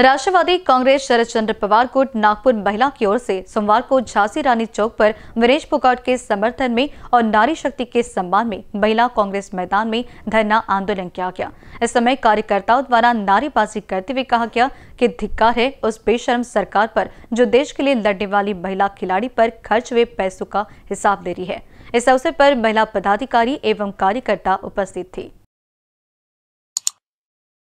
राष्ट्रवादी कांग्रेस शरद चंद्र पवार को नागपुर महिला की ओर से सोमवार को झांसी रानी चौक पर वीरेश फोगाट के समर्थन में और नारी शक्ति के सम्मान में महिला कांग्रेस मैदान में धरना आंदोलन किया गया इस समय कार्यकर्ताओं द्वारा नारेबाजी करते हुए कहा गया कि धिक्कार है उस बेशरम सरकार पर जो देश के लिए लड़ने वाली महिला खिलाड़ी पर खर्च हुए पैसों का हिसाब दे रही है इस अवसर पर महिला पदाधिकारी एवं कार्यकर्ता उपस्थित थी